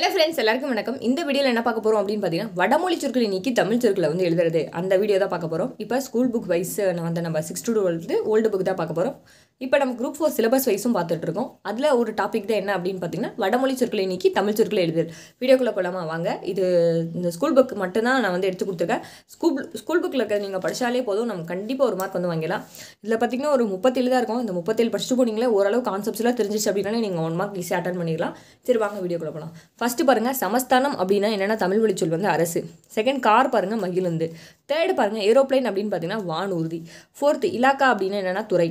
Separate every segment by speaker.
Speaker 1: hello friends எல்லாருக்கும் வணக்கம் இந்த வீடியோவில் என்ன பார்க்க போகிறோம் அப்படின்னு பார்த்தீங்கன்னா வடமொழி சொற்களை நீக்கி தமிழ் சொற்களை வந்து எழுதுறது அந்த வீடியோ தான் பார்க்க போகிறோம் இப்போ ஸ்கூல் புக் வைஸ் நான் வந்து நம்ம six to twelfth old book தான் பார்க்க போகிறோம் இப்போ நம்ம குரூப் ஃபோர் சிலபஸ் வைஸும் பார்த்துட்ருக்கோம் அதில் ஒரு டாபிக் தான் என்ன அப்படின்னு பார்த்தீங்கன்னா வடமொழி சொற்களை நீக்கி தமிழ் சொற்களை எழுதுதல் வீடியோக்குள்ளே போகலாமா வாங்க இது இந்த ஸ்கூல் புக் மட்டும்தான் நான் வந்து எடுத்து கொடுத்துருக்கேன் ஸ்கூல் ஸ்கூல் புக்கில் இருக்கிறது நீங்கள் படித்தாலே போதும் நம்ம கண்டிப்பாக ஒரு மார்க் வந்து வாங்கிடலாம் இதில் பார்த்தீங்கன்னா ஒரு முப்பத்தேழு தான் இருக்கும் இந்த முப்பத்தேழு படிச்சுட்டு போனீங்களே ஓரளவு கான்செப்ட்ஸ்லாம் தெரிஞ்சிச்சு அப்படின்னா நீங்கள் ஒன் மார்க் ஈஸியாக அட்டன் பண்ணிக்கலாம் சரி வாங்க வீடியோக்குள்ளே போகலாம் ஃபஸ்ட்டு பாருங்கள் சமஸ்தானம் அப்படின்னா என்னென்னா தமிழ் வழி சொல் வந்து அரசு செகண்ட் கார் பாருங்கள் மகிழுந்து தேர்டு பாருங்கள் ஏரோப்ளைன் அப்படின்னு பார்த்தீங்கன்னா வானூர்தி ஃபோர்த்து இலாக்கா அப்படின்னா என்னென்னா துறை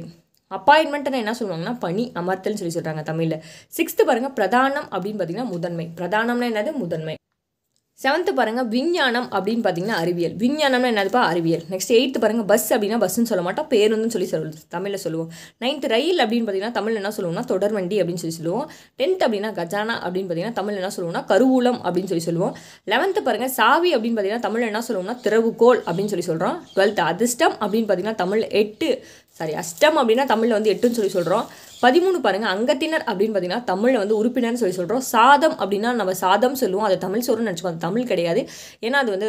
Speaker 1: அப்பாயின்மெண்ட்டுனா என்ன சொல்லுவாங்கன்னா பணி அமர்த்தல்னு சொல்லி சொல்கிறாங்க தமிழில் சிக்ஸ்த்து பாருங்கள் பிரதானம் அப்படின்னு பார்த்தீங்கன்னா முதன்மை பிரதானம்னா என்னது முதன்மை செவன்த்து பாருங்கள் விஞ்ஞானம் அப்படின்னு பார்த்தீங்கன்னா அறிவியல் விஞ்ஞானம்னா என்னதுப்பா அறிவியல் நெக்ஸ்ட் எயித்து பாருங்கள் பஸ் அப்படின்னா பஸ்ஸுன்னு சொல்ல மாட்டோம் பேருந்துன்னு சொல்லி சொல்லுவோம் தமிழில் சொல்லுவோம் நைன்த்து ரயில் அப்படின்னு பார்த்தீங்கன்னா தமிழ் என்ன சொல்லுவோம்னா தொடர்வண்டி அப்படின்னு சொல்லி சொல்லுவோம் டென்த் அப்படின்னா கஜானா அப்படின்னு பார்த்தீங்கன்னா தமிழ் என்ன சொல்லுவோம்னா கருவூலம் அப்படின்னு சொல்லி சொல்லுவோம் லெவன்த்து பாருங்கள் சாவி அப்படின்னு பார்த்தீங்கன்னா தமிழ் என்ன சொல்லுவோம்னா திறவுகோல் அப்படின்னு சொல்லி சொல்கிறோம் டுவெல்த்து அதிர்ஷ்டம் அப்படின்னு பார்த்தீங்கன்னா தமிழ் எட்டு சாரி அஷ்டம் அப்படின்னா தமிழில் வந்து எட்டுன்னு சொல்லி சொல்கிறோம் பதிமூணு பாருங்கள் அங்கத்தினர் அப்படின்னு பார்த்தீங்கன்னா தமிழில் வந்து உறுப்பினர்னு சொல்லி சொல்கிறோம் சாதம் அப்படின்னா நம்ம சாதம் சொல்லுவோம் அது தமிழ் சொல்லணும்னு நினச்சிக்கோ அது தமிழ் கிடையாது ஏன்னா அது வந்து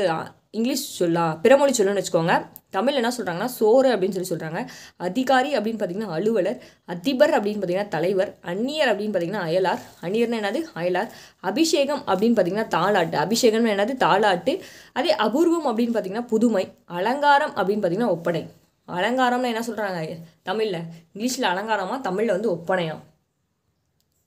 Speaker 1: இங்கிலீஷ் சொல்லலாம் பிறமொழி சொல்லணும்னு வச்சுக்கோங்க தமிழ் என்ன சொல்கிறாங்கன்னா சோறு அப்படின்னு சொல்லி சொல்கிறாங்க அதிகாரி அப்படின்னு பார்த்தீங்கன்னா அலுவலர் அதிபர் அப்படின்னு பார்த்தீங்கன்னா தலைவர் அந்நியர் அப்படின்னு பார்த்தீங்கன்னா அயலார் அந்நியர்னா என்னது அயலார் அபிஷேகம் அப்படின்னு பார்த்தீங்கன்னா தாளாட்டு அபிஷேகம்னு என்னது தாளாட்டு அதே அபூர்வம் அப்படின்னு பார்த்தீங்கன்னா புதுமை அலங்காரம் அப்படின்னு பார்த்தீங்கன்னா ஒப்படை அலங்காரம்னு என்ன சொல்கிறாங்க தமிழில் இங்கிலீஷில் அலங்காரமாக தமிழில் வந்து ஒப்பனையாம்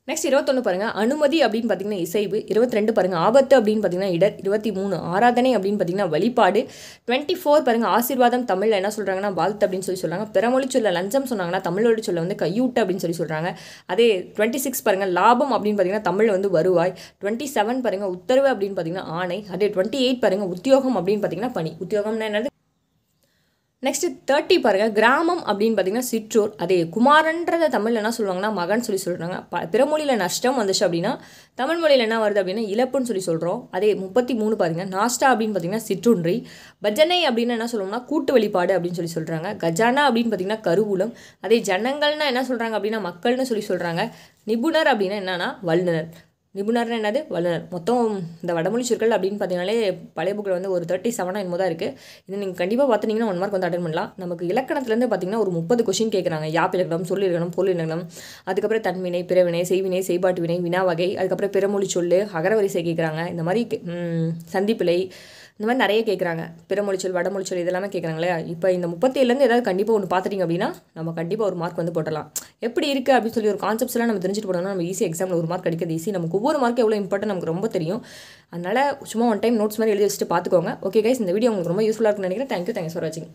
Speaker 1: நெக்ஸ்ட் இருபத்தொன்று பாருங்கள் அனுமதி அப்படின்னு பார்த்தீங்கன்னா இசைவு இருபத்தி ரெண்டு பாருங்கள் ஆபத்து அப்படின்னு பார்த்தீங்கன்னா இடர் இருபத்தி மூணு ஆராதனை அப்படின்னு பார்த்தீங்கன்னா வழிபாடு டுவெண்ட்டி ஃபோர் பாருங்கள் ஆசீர்வாதம் தமிழில் என்ன சொல்கிறாங்கன்னா வாழ்த்து அப்படின்னு சொல்லி சொல்கிறாங்க பிறமொழி சொல்ல லஞ்சம் சொன்னாங்கன்னா தமிழோட சொல்ல வந்து கையூட்டு அப்படின்னு சொல்லி சொல்கிறாங்க அதே டுவெண்ட்டி சிக்ஸ் பாருங்கள் லாபம் அப்படின்னு பார்த்தீங்கன்னா தமிழ் வந்து வருவாய் டுவெண்ட்டி செவன் பாருங்க உத்தரவு அப்படின்னு பார்த்தீங்கன்னா ஆணை அதே டுவெண்ட்டி எயிட் பாருங்கள் உத்தியோகம் அப்படின்னு பார்த்தீங்கன்னா பணி உத்தியோகம்னா என்னது நெக்ஸ்ட் தேர்ட்டி பாருங்கள் கிராமம் அப்படின்னு பார்த்தீங்கன்னா சிற்றூர் அதே குமாரன்றத தமிழில் என்ன சொல்லுவாங்கன்னா மகன் சொல்லி சொல்கிறாங்க ப பிறமொழியில் நஷ்டம் வந்துச்சு அப்படின்னா தமிழ் மொழியில் என்ன வருது அப்படின்னா இழப்புன்னு சொல்லி சொல்கிறோம் அதே முப்பத்தி மூணு பாருங்கள் நாஸ்டா அப்படின்னு பார்த்தீங்கன்னா சிற்றுன்றி பஜனை அப்படின்னு என்ன சொல்லுவோம்னா கூட்டு வழிபாடு அப்படின்னு சொல்லி சொல்கிறாங்க கஜானா அப்படின்னு பார்த்தீங்கன்னா கருவூலம் அதே ஜனங்கள்னா என்ன சொல்கிறாங்க அப்படின்னா மக்கள்னு சொல்லி சொல்கிறாங்க நிபுணர் அப்படின்னா என்னன்னா வல்லுநர் நிபுணர்னா என்னது வல்லுநர் மொத்தம் இந்த வடமொழி சொற்கள் அப்படின்னு பார்த்தீங்கனாலே பழைய புக்கில் வந்து ஒரு தேர்ட்டி செவனாக என்னமோ தான் இருக்குது இது நீங்கள் கண்டிப்பாக பார்த்தீங்கன்னா ஒன் மார்க் வந்து அட்டன் பண்ணலாம் நமக்கு இலக்கணத்துலேருந்து பார்த்தீங்கன்னா ஒரு முப்பது கொஷின் கேட்குறாங்க யாப் இலக்கணம் சொல் இலக்கணம் பொருள் இலக்கணம் அதுக்கப்புறம் தன்வினை பிறவினை செய்வினை செய்பாட்டு வினை வினா வகை அதுக்கப்புறம் பிறமொழி சொல் அகரவரிசை கேட்குறாங்க இந்த மாதிரி சந்திப்பிலை இந்த மாதிரி நிறைய கேட்குறாங்க பிறமொழிச்சொல் வடமொழிச்சொல் இதெல்லாமே கேட்குறாங்களே இப்போ இந்த முப்பத்தேழுலேருந்து ஏதாவது கண்டிப்பாக ஒன்று பார்த்துட்டிங்க அப்படின்னா நம்ம கண்டிப்பாக ஒரு மார்க் வந்து போடலாம் எப்படி இருக்குது அப்படின்னு சொல்லி ஒரு கான்செப்ட்ஸ்லாம் நம்ம தெரிஞ்சுட்டு போனோம்னா நம்ம ஈஸி எக்ஸாமில் ஒரு மார்க் கிடைக்கிறது ஈஸி நமக்கு ஒவ்வொரு மார்க் எவ்வளோ இம்பார்ட்டன் நமக்கு ரொம்ப தெரியும் அதனால் சும்மா ஒன் டைம் நோட்ஸ் மாதிரி எழுதி வச்சுட்டு பார்த்துக்கோங்க ஓகே கைஸ் இந்த வீடியோ உங்களுக்கு ரொம்ப யூஸ்ஃபுல்லாக இருக்குன்னு நினைக்கிறேன் தேங்க்யூ தேங்க்ஸ் ஃபார் வாட்சிங்